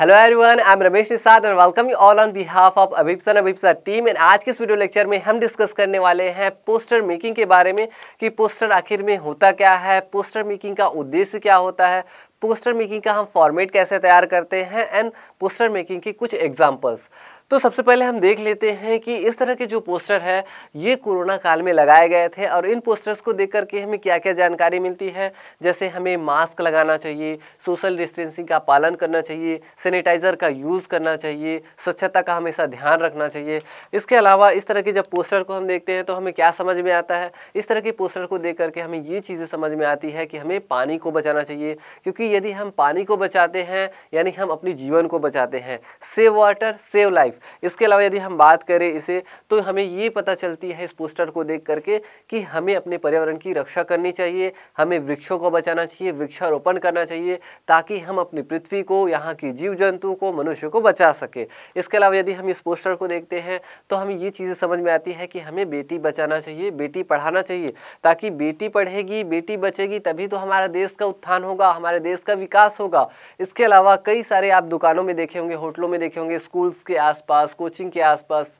Hello everyone I am Ramesh Nishad and welcome you all on behalf of Abhipsan Abhipsa team and आज के इस video lecture में हम डिस्कस करने वाले हैं पोस्टर मेकिंग के बारे में कि पोस्टर आखिर में होता क्या है पोस्टर मेकिंग का उद्देश्य क्या होता है पोस्टर मेकिंग का हम फॉर्मेट कैसे तैयार करते हैं एंड पोस्टर मेकिंग की कुछ एग्जाम्पल्स तो सबसे पहले हम देख लेते हैं कि इस तरह के जो पोस्टर है ये कोरोना काल में लगाए गए थे और इन पोस्टर्स को देख करके हमें क्या क्या जानकारी मिलती है जैसे हमें मास्क लगाना चाहिए सोशल डिस्टेंसिंग का पालन करना चाहिए सैनिटाइज़र का यूज़ करना चाहिए स्वच्छता का हमेशा ध्यान रखना चाहिए इसके अलावा इस तरह के जब पोस्टर को हम देखते हैं तो हमें क्या समझ में आता है इस तरह के पोस्टर को देख करके हमें ये चीज़ें समझ में आती है कि हमें पानी को बचाना चाहिए क्योंकि यदि हम पानी को बचाते हैं यानी हम अपने जीवन को बचाते हैं सेव वाटर सेव लाइफ इसके अलावा यदि हम बात करें इसे तो हमें ये पता चलती है इस पोस्टर को देख करके कि हमें अपने पर्यावरण की रक्षा करनी चाहिए हमें वृक्षों को बचाना चाहिए वृक्षारोपण करना चाहिए ताकि हम अपनी पृथ्वी को यहाँ की जीव जंतु को मनुष्य को बचा सके इसके अलावा यदि हम इस पोस्टर को देखते हैं तो हमें ये चीज़ें समझ में आती है कि हमें बेटी बचाना चाहिए बेटी पढ़ाना चाहिए ताकि बेटी पढ़ेगी बेटी बचेगी तभी तो हमारा देश का उत्थान होगा हमारे देश का विकास होगा इसके अलावा कई सारे आप दुकानों में देखे होंगे होटलों में देखे होंगे स्कूल्स के आसपास आसपास कोचिंग के आसपास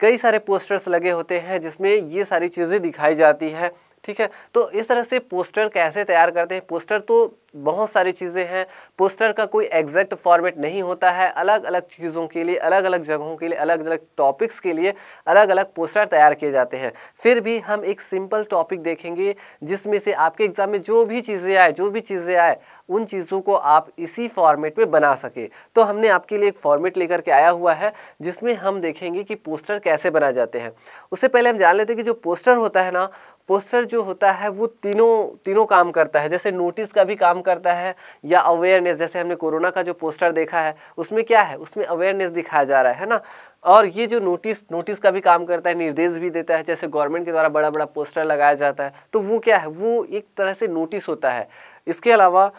कई सारे पोस्टर्स लगे होते हैं जिसमें ये सारी चीज़ें दिखाई जाती है ठीक है तो इस तरह से पोस्टर कैसे तैयार करते हैं पोस्टर तो बहुत सारी चीज़ें हैं पोस्टर का कोई एग्जैक्ट फॉर्मेट नहीं होता है अलग अलग चीज़ों के लिए अलग अलग जगहों के लिए अलग अलग टॉपिक्स के लिए अलग अलग पोस्टर तैयार किए जाते हैं फिर भी हम एक सिंपल टॉपिक देखेंगे जिसमें से आपके एग्ज़ाम में जो भी चीज़ें आए जो भी चीज़ें आए उन चीज़ों को आप इसी फॉर्मेट में बना सके तो हमने आपके लिए एक फॉर्मेट लेकर के आया हुआ है जिसमें हम देखेंगे कि पोस्टर कैसे बनाए जाते हैं उससे पहले हम जान लेते हैं कि जो पोस्टर होता है ना पोस्टर जो होता है वो तीनों तीनों काम करता है जैसे नोटिस का भी काम करता है या अवेयरनेस जैसे हमने कोरोना का जो पोस्टर देखा है उसमें क्या है उसमें अवेयरनेस दिखाया जा रहा है ना और ये जो नोटिस नोटिस का भी काम करता है निर्देश भी देता है जैसे गवर्नमेंट के द्वारा बड़ा बड़ा पोस्टर लगाया जाता है तो वो क्या है वो एक तरह से नोटिस होता है इसके अलावा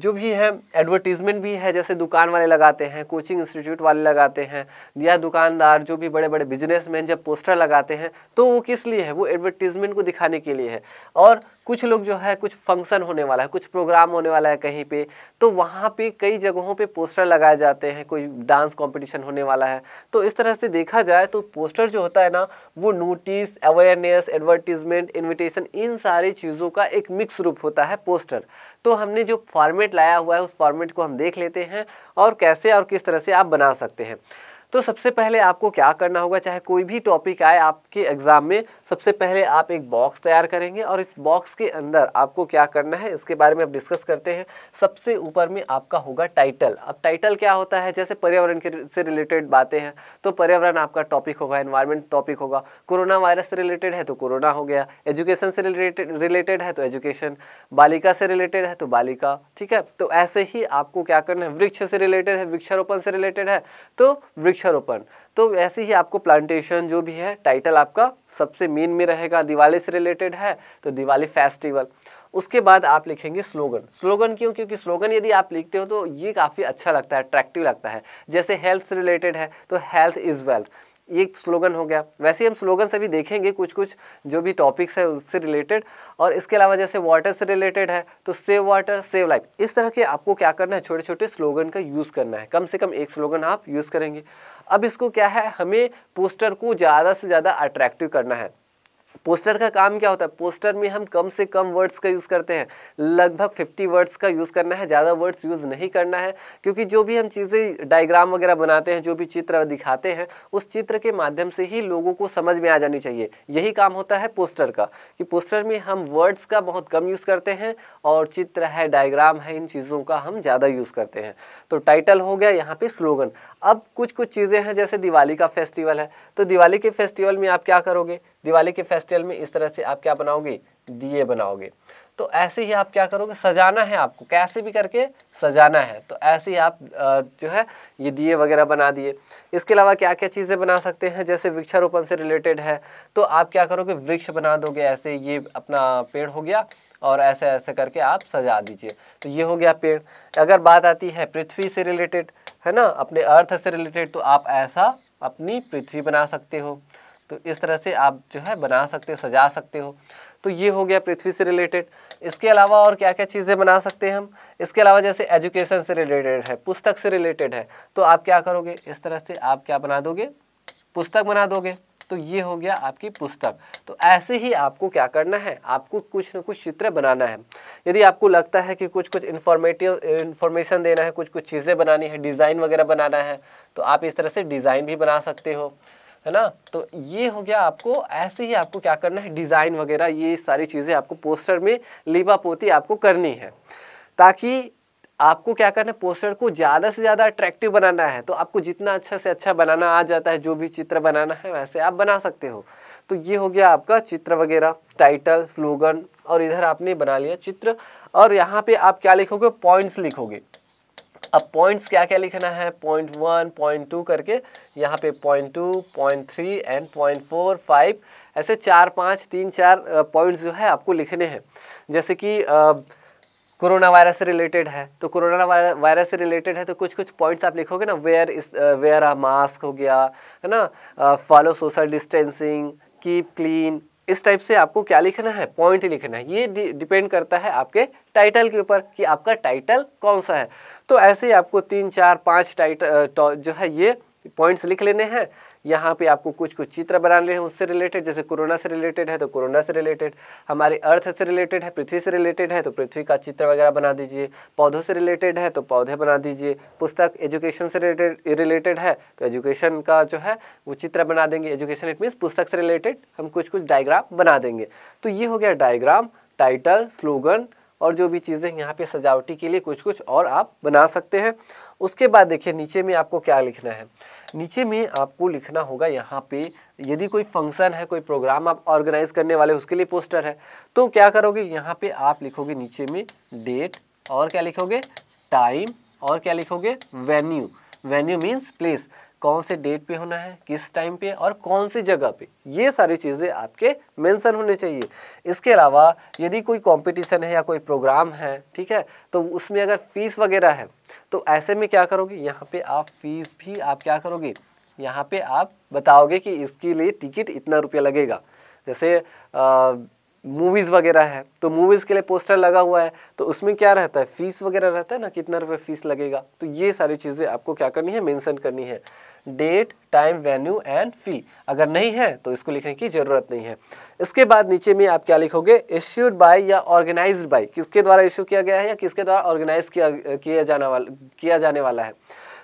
जो भी है एडवर्टीज़मेंट भी है जैसे दुकान वाले लगाते हैं कोचिंग इंस्टीट्यूट वाले लगाते हैं या दुकानदार जो भी बड़े बड़े बिजनेसमैन जब पोस्टर लगाते हैं तो वो किस लिए है वो एडवर्टीज़मेंट को दिखाने के लिए है और कुछ लोग जो है कुछ फंक्शन होने वाला है कुछ प्रोग्राम होने वाला है कहीं पे तो वहाँ पे कई जगहों पे पोस्टर लगाए जाते हैं कोई डांस कंपटीशन होने वाला है तो इस तरह से देखा जाए तो पोस्टर जो होता है ना वो नोटिस अवेयरनेस एडवर्टीजमेंट इन्विटेशन इन सारी चीज़ों का एक मिक्स रूप होता है पोस्टर तो हमने जो फॉर्मेट लाया हुआ है उस फॉर्मेट को हम देख लेते हैं और कैसे और किस तरह से आप बना सकते हैं तो सबसे पहले आपको क्या करना होगा चाहे कोई भी टॉपिक आए आपके एग्ज़ाम में सबसे पहले आप एक बॉक्स तैयार करेंगे और इस बॉक्स के अंदर आपको क्या करना है इसके बारे में आप डिस्कस करते हैं सबसे ऊपर में आपका होगा टाइटल अब टाइटल क्या होता है जैसे पर्यावरण के से रिलेटेड बातें हैं तो पर्यावरण आपका टॉपिक होगा इन्वायरमेंट टॉपिक होगा कोरोना वायरस से रिलेटेड है तो कोरोना हो गया एजुकेशन से रिलेटेड रिलेटेड है तो एजुकेशन बालिका से रिलेटेड है तो बालिका ठीक है तो ऐसे ही आपको क्या करना है वृक्ष से रिलेटेड है वृक्षारोपण से रिलेटेड है तो वृक्ष वृक्षारोपण तो ऐसे ही आपको प्लांटेशन जो भी है टाइटल आपका सबसे मेन में रहेगा दिवाली से रिलेटेड है तो दिवाली फेस्टिवल उसके बाद आप लिखेंगे स्लोगन स्लोगन क्यों क्योंकि स्लोगन यदि आप लिखते हो तो ये काफ़ी अच्छा लगता है अट्रैक्टिव लगता है जैसे हेल्थ से रिलेटेड है तो हेल्थ इज़ वेल्थ ये स्लोगन हो गया वैसे हम स्लोगन से भी देखेंगे कुछ कुछ जो भी टॉपिक्स है उससे रिलेटेड और इसके अलावा जैसे वाटर से रिलेटेड है तो सेव वाटर सेव लाइफ इस तरह के आपको क्या करना है छोटे छोटे स्लोगन का यूज़ करना है कम से कम एक स्लोगन आप यूज़ करेंगे अब इसको क्या है हमें पोस्टर को ज़्यादा से ज़्यादा अट्रैक्टिव करना है पोस्टर का काम क्या होता है पोस्टर में हम कम से कम वर्ड्स का यूज़ करते हैं लगभग 50 वर्ड्स का यूज़ करना है ज़्यादा वर्ड्स यूज़ नहीं करना है क्योंकि जो भी हम चीज़ें डायग्राम वगैरह बनाते हैं जो भी चित्र दिखाते हैं उस चित्र के माध्यम से ही लोगों को समझ में आ जानी चाहिए यही काम होता है पोस्टर का कि पोस्टर में हम वर्ड्स का बहुत कम यूज़ करते हैं और चित्र है डायग्राम है इन चीज़ों का हम ज़्यादा यूज़ करते हैं तो टाइटल हो गया यहाँ पर स्लोगन अब कुछ कुछ चीज़ें हैं जैसे दिवाली का फेस्टिवल है तो दिवाली के फेस्टिवल में आप क्या करोगे दिवाली के फेस्टिवल में इस तरह से आप क्या बनाओगे दिए बनाओगे तो ऐसे ही आप क्या करोगे सजाना है आपको कैसे भी करके सजाना है तो ऐसे ही आप जो है ये दिए वगैरह बना दिए इसके अलावा क्या क्या चीज़ें बना सकते हैं जैसे वृक्षारोपण से रिलेटेड है तो आप क्या करोगे वृक्ष बना दोगे ऐसे ये अपना पेड़ हो गया और ऐसे ऐसे करके आप सजा दीजिए तो ये हो गया पेड़ अगर बात आती है पृथ्वी से रिलेटेड है ना अपने अर्थ से रिलेटेड तो आप ऐसा अपनी पृथ्वी बना सकते हो तो इस तरह से आप जो है बना सकते हो सजा सकते हो तो ये हो गया पृथ्वी से रिलेटेड इसके अलावा और क्या क्या चीज़ें बना सकते हैं हम इसके अलावा जैसे एजुकेशन से रिलेटेड है पुस्तक से रिलेटेड है तो आप क्या करोगे इस तरह से आप क्या बना दोगे पुस्तक बना दोगे तो ये हो गया आपकी पुस्तक तो ऐसे ही आपको क्या करना है आपको कुछ ना कुछ चित्र बनाना है यदि आपको लगता है कि कुछ कुछ इन्फॉर्मेटिव इन्फॉर्मेशन देना है कुछ कुछ चीज़ें बनानी है डिज़ाइन वगैरह बनाना है तो आप इस तरह से डिज़ाइन भी बना सकते हो है ना तो ये हो गया आपको ऐसे ही आपको क्या करना है डिज़ाइन वगैरह ये सारी चीज़ें आपको पोस्टर में पोती आपको करनी है ताकि आपको क्या करना है पोस्टर को ज़्यादा से ज़्यादा अट्रैक्टिव बनाना है तो आपको जितना अच्छा से अच्छा बनाना आ जाता है जो भी चित्र बनाना है वैसे आप बना सकते हो तो ये हो गया आपका चित्र वगैरह टाइटल स्लोगन और इधर आपने बना लिया चित्र और यहाँ पे आप क्या लिखोगे पॉइंट्स लिखोगे अब पॉइंट्स क्या क्या लिखना है पॉइंट वन पॉइंट टू करके यहाँ पे point two point three and point four five ऐसे चार पाँच तीन चार पॉइंट्स जो है आपको लिखने हैं जैसे कि कोरोना वायरस से रिलेटेड है तो कोरोना वायरस से रिलेटेड है तो कुछ कुछ पॉइंट्स आप लिखोगे ना वेयर इस वेयर आ मास्क हो गया है ना follow social distancing keep clean इस टाइप से आपको क्या लिखना है पॉइंट लिखना है ये डिपेंड करता है आपके टाइटल के ऊपर कि आपका टाइटल कौन सा है तो ऐसे ही आपको तीन चार पाँच टाइटल जो है ये पॉइंट्स लिख लेने हैं यहाँ पे आपको कुछ कुछ चित्र बनाने हैं उससे रिलेटेड जैसे कोरोना से रिलेटेड है तो कोरोना से रिलेटेड हमारे अर्थ से रिलेटेड है पृथ्वी से रिलेटेड है तो पृथ्वी का चित्र वगैरह बना दीजिए पौधों से रिलेटेड है तो पौधे बना दीजिए पुस्तक एजुकेशन से रिलेटेड रिलेटेड है तो एजुकेशन का जो है वो चित्र बना देंगे एजुकेशन इट मीन्स पुस्तक से रिलेटेड हम कुछ कुछ डायग्राम बना देंगे तो ये हो गया डायग्राम टाइटल स्लोगन और जो भी चीज़ें यहाँ पे सजावटी के लिए कुछ कुछ और आप बना सकते हैं उसके बाद देखिए नीचे में आपको क्या लिखना है नीचे में आपको लिखना होगा यहाँ पे यदि कोई फंक्शन है कोई प्रोग्राम आप ऑर्गेनाइज करने वाले उसके लिए पोस्टर है तो क्या करोगे यहाँ पे आप लिखोगे नीचे में डेट और क्या लिखोगे टाइम और क्या लिखोगे वेन्यू वेन्यू मीन्स प्लेस कौन से डेट पे होना है किस टाइम पे और कौन सी जगह पे ये सारी चीज़ें आपके मेंशन होने चाहिए इसके अलावा यदि कोई कंपटीशन है या कोई प्रोग्राम है ठीक है तो उसमें अगर फीस वगैरह है तो ऐसे में क्या करोगे यहाँ पे आप फीस भी आप क्या करोगे यहाँ पे आप बताओगे कि इसके लिए टिकट इतना रुपया लगेगा जैसे आ, मूवीज़ वगैरह है तो मूवीज़ के लिए पोस्टर लगा हुआ है तो उसमें क्या रहता है फीस वगैरह रहता है ना कितना रुपये फीस लगेगा तो ये सारी चीज़ें आपको क्या करनी है मेंशन करनी है date time venue and fee अगर नहीं है तो इसको लिखने की ज़रूरत नहीं है इसके बाद नीचे में आप क्या लिखोगे इश्यूड बाई या ऑर्गेनाइज बाई किसके द्वारा इश्यू किया गया है या किसके द्वारा ऑर्गेनाइज किया किया जाना वाला किया जाने वाला है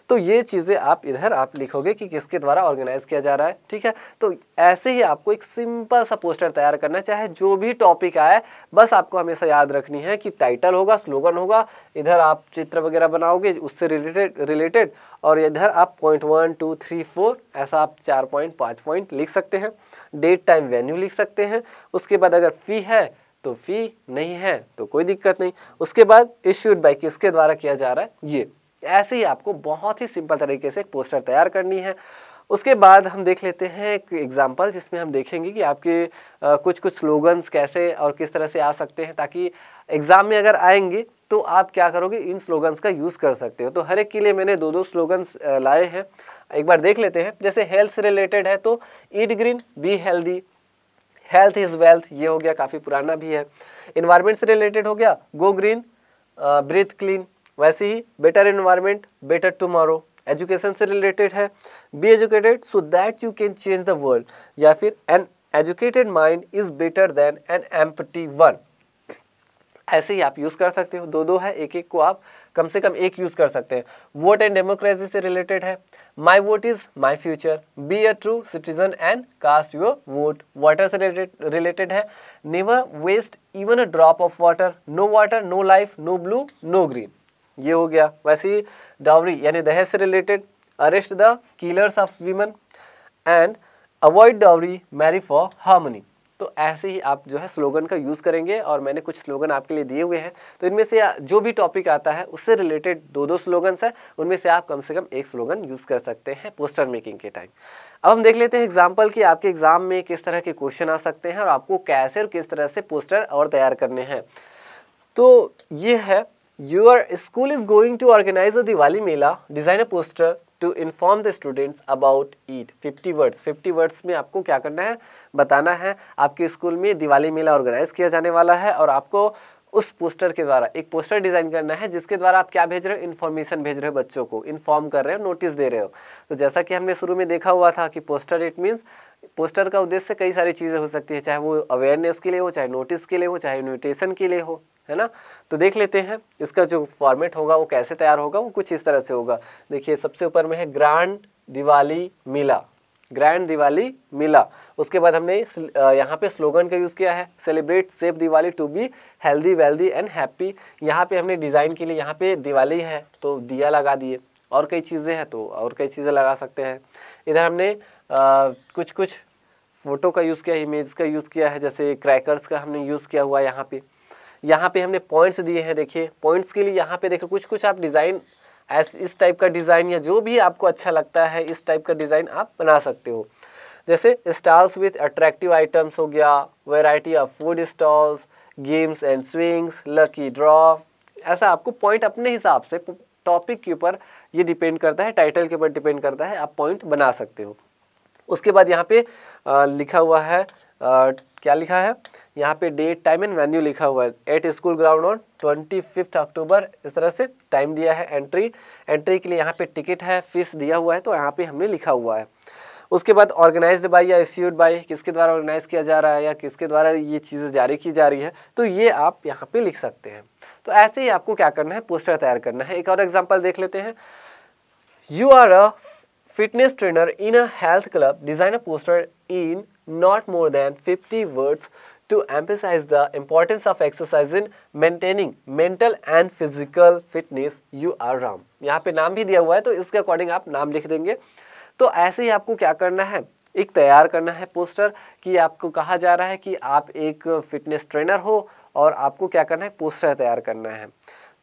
तो ये चीज़ें आप इधर आप लिखोगे कि किसके द्वारा ऑर्गेनाइज किया जा रहा है ठीक है तो ऐसे ही आपको एक सिंपल सा पोस्टर तैयार करना चाहे जो भी टॉपिक आए बस आपको हमेशा याद रखनी है कि टाइटल होगा स्लोगन होगा इधर आप चित्र वगैरह बनाओगे उससे रिलेटेड रिलेटेड और इधर आप point one two three four ऐसा आप चार पॉइंट पाँच पॉइंट लिख सकते हैं डेट टाइम वेन्यू लिख सकते हैं उसके बाद अगर फी है तो फी नहीं है तो कोई दिक्कत नहीं उसके बाद इश्यूड बाई किसके द्वारा किया जा रहा है ये ऐसे ही आपको बहुत ही सिंपल तरीके से एक पोस्टर तैयार करनी है उसके बाद हम देख लेते हैं एक एग्जाम्पल जिसमें हम देखेंगे कि आपके आ, कुछ कुछ स्लोगन्स कैसे और किस तरह से आ सकते हैं ताकि एग्ज़ाम में अगर आएंगे तो आप क्या करोगे इन स्लोगन्स का यूज़ कर सकते हो तो हर एक के लिए मैंने दो दो स्लोगन्स लाए हैं एक बार देख लेते हैं जैसे हेल्थ से रिलेटेड है तो eat green be healthy health is wealth ये हो गया काफ़ी पुराना भी है इन्वायरमेंट से रिलेटेड हो गया गो ग्रीन ब्रीथ क्लीन वैसे ही better environment better tomorrow education से रिलेटेड है be educated so that you can change the world या फिर an educated mind is better than an empty one ऐसे ही आप यूज़ कर सकते हो दो दो है एक एक को आप कम से कम एक यूज़ कर सकते हैं वोट एंड डेमोक्रेसी से रिलेटेड है my vote is my future be a true citizen and cast your vote water से रिलेटेड है never waste even a drop of water no water no life no blue no green ये हो गया वैसे ही dowry यानी दहेज से related arrest the killers of women and avoid dowry marry for harmony तो ऐसे ही आप जो है स्लोगन का यूज़ करेंगे और मैंने कुछ स्लोगन आपके लिए दिए हुए हैं तो इनमें से जो भी टॉपिक आता है उससे रिलेटेड दो दो स्लोगन्स हैं उनमें से आप कम से कम एक स्लोगन यूज़ कर सकते हैं पोस्टर मेकिंग के टाइम अब हम देख लेते हैं एग्जाम्पल कि आपके एग्ज़ाम में किस तरह के क्वेश्चन आ सकते हैं और आपको कैसे और किस तरह से पोस्टर और तैयार करने हैं तो ये है Your school is going to organize a Diwali Mela. Design a poster to inform the students about eat 50 words. 50 words में आपको क्या करना है बताना है आपके स्कूल में दिवाली मेला ऑर्गेनाइज किया जाने वाला है और आपको उस पोस्टर के द्वारा एक पोस्टर डिज़ाइन करना है जिसके द्वारा आप क्या भेज रहे हो इन्फॉर्मेशन भेज रहे हो बच्चों को इन्फॉर्म कर रहे हो नोटिस दे रहे हो तो जैसा कि हमने शुरू में देखा हुआ था कि पोस्टर इट मीन्स पोस्टर का उद्देश्य कई सारी चीज़ें हो सकती है चाहे वो अवेयरनेस के लिए हो चाहे नोटिस के लिए हो चाहे इन्विटेशन के लिए हो है ना तो देख लेते हैं इसका जो फॉर्मेट होगा वो कैसे तैयार होगा वो कुछ इस तरह से होगा देखिए सबसे ऊपर में है ग्रांड दिवाली मेला ग्रैंड दिवाली मिला उसके बाद हमने यहाँ पे स्लोगन का यूज़ किया है celebrate safe Diwali to be healthy wealthy and happy यहाँ पे हमने डिज़ाइन के लिए यहाँ पे दिवाली है तो दिया लगा दिए और कई चीज़ें हैं तो और कई चीज़ें लगा सकते हैं इधर हमने आ, कुछ कुछ फ़ोटो का यूज़ किया इमेज का यूज़ किया है जैसे क्रैकर्स का हमने यूज़ किया हुआ है यहाँ पर यहाँ पे हमने पॉइंट्स दिए हैं देखिए पॉइंट्स के लिए यहाँ पे देखो कुछ कुछ आप डिज़ाइन इस टाइप का डिज़ाइन या जो भी आपको अच्छा लगता है इस टाइप का डिज़ाइन आप बना सकते हो जैसे स्टॉल्स विथ अट्रैक्टिव आइटम्स हो गया variety of food stalls games and swings lucky draw ऐसा आपको पॉइंट अपने हिसाब से टॉपिक के ऊपर ये डिपेंड करता है टाइटल के ऊपर डिपेंड करता है आप पॉइंट बना सकते हो उसके बाद यहाँ पे आ, लिखा हुआ है क्या लिखा है यहाँ पे डेट टाइम एंड वेन्यू लिखा हुआ है at school ground on twenty fifth October इस तरह से टाइम दिया है एंट्री एंट्री के लिए यहाँ पे टिकट है फीस दिया हुआ है तो यहाँ पे हमने लिखा हुआ है उसके बाद ऑर्गेनाइज बाई या इंस्टीट्यूट बाई किसके द्वारा ऑर्गेनाइज किया जा रहा है या किसके द्वारा ये चीज़ें जारी की जा रही है तो ये आप यहाँ पर लिख सकते हैं तो ऐसे ही आपको क्या करना है पोस्टर तैयार करना है एक और एग्जाम्पल देख लेते हैं you are a fitness trainer in a health club design a poster in not more than 50 words to emphasize the importance of exercise in maintaining mental and physical fitness you are Ram. यहाँ पे नाम भी दिया हुआ है तो इसके according आप नाम लिख देंगे तो ऐसे ही आपको क्या करना है एक तैयार करना है पोस्टर कि आपको कहा जा रहा है कि आप एक फिटनेस ट्रेनर हो और आपको क्या करना है पोस्टर तैयार करना है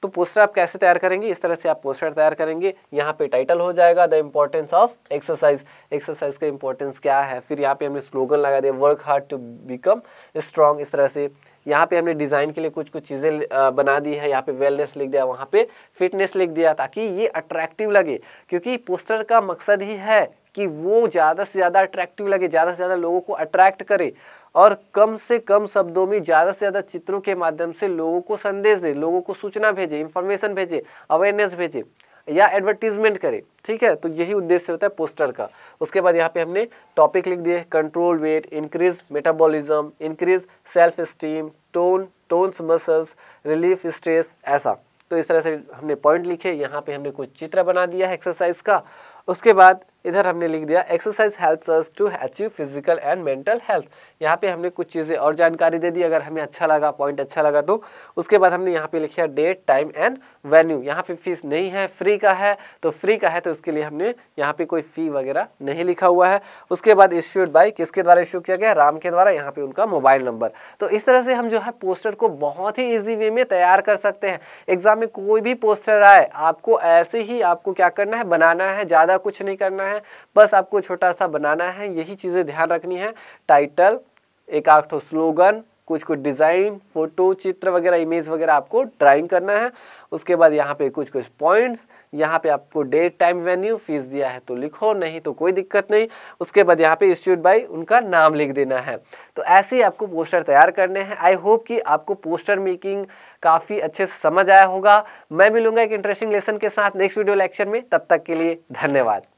तो पोस्टर आप कैसे तैयार करेंगे इस तरह से आप पोस्टर तैयार करेंगे यहाँ पे टाइटल हो जाएगा the importance of exercise exercise का इम्पोर्टेंस क्या है फिर यहाँ पे हमने स्लोगन लगा दिया work hard to become strong इस तरह से यहाँ पे हमने डिज़ाइन के लिए कुछ कुछ चीज़ें बना दी है यहाँ पे वेलनेस लिख दिया वहाँ पे फिटनेस लिख दिया ताकि ये अट्रैक्टिव लगे क्योंकि पोस्टर का मकसद ही है कि वो ज़्यादा से ज़्यादा अट्रैक्टिव लगे ज़्यादा से ज़्यादा लोगों को अट्रैक्ट करे और कम से कम शब्दों में ज़्यादा से ज़्यादा चित्रों के माध्यम से लोगों को संदेश दे लोगों को सूचना भेजे इंफॉर्मेशन भेजे अवेयरनेस भेजे या एडवर्टीजमेंट करें ठीक है तो यही उद्देश्य होता है पोस्टर का उसके बाद यहाँ पे हमने टॉपिक लिख दिए control weight increase metabolism increase self esteem tone tones muscles relief stress ऐसा तो इस तरह से हमने पॉइंट लिखे यहाँ पे हमने कुछ चित्र बना दिया है एक्सरसाइज का उसके बाद इधर हमने लिख दिया exercise helps us to achieve physical and mental health यहाँ पे हमने कुछ चीज़ें और जानकारी दे दी अगर हमें अच्छा लगा पॉइंट अच्छा लगा तो उसके बाद हमने यहाँ पे लिखा डेट टाइम एंड वेन्यू यहाँ पे फीस नहीं है फ्री का है तो फ्री का है तो उसके लिए हमने यहाँ पे कोई फ़ी वगैरह नहीं लिखा हुआ है उसके बाद इश्यूड बाई किसके द्वारा इश्यू किया गया राम के द्वारा यहाँ पे उनका मोबाइल नंबर तो इस तरह से हम जो है पोस्टर को बहुत ही ईजी वे में तैयार कर सकते हैं एग्जाम में कोई भी पोस्टर आए आपको ऐसे ही आपको क्या करना है बनाना है ज़्यादा कुछ नहीं करना है है बस आपको छोटा सा बनाना है यही चीज़ें ध्यान रखनी है टाइटल एक आठ स्लोगन तो कुछ कुछ डिज़ाइन फोटो चित्र वगैरह इमेज वगैरह आपको ड्राइंग करना है उसके बाद यहाँ पे कुछ कुछ पॉइंट्स यहाँ पे आपको डेट टाइम वेन्यू फीस दिया है तो लिखो नहीं तो कोई दिक्कत नहीं उसके बाद यहाँ पे इंस्टीट्यूट बाई उनका नाम लिख देना है तो ऐसे ही आपको पोस्टर तैयार करने हैं आई होप कि आपको पोस्टर मेकिंग काफ़ी अच्छे से समझ आया होगा मैं मिलूंगा एक इंटरेस्टिंग लेसन के साथ नेक्स्ट वीडियो लेक्चर में तब तक के लिए धन्यवाद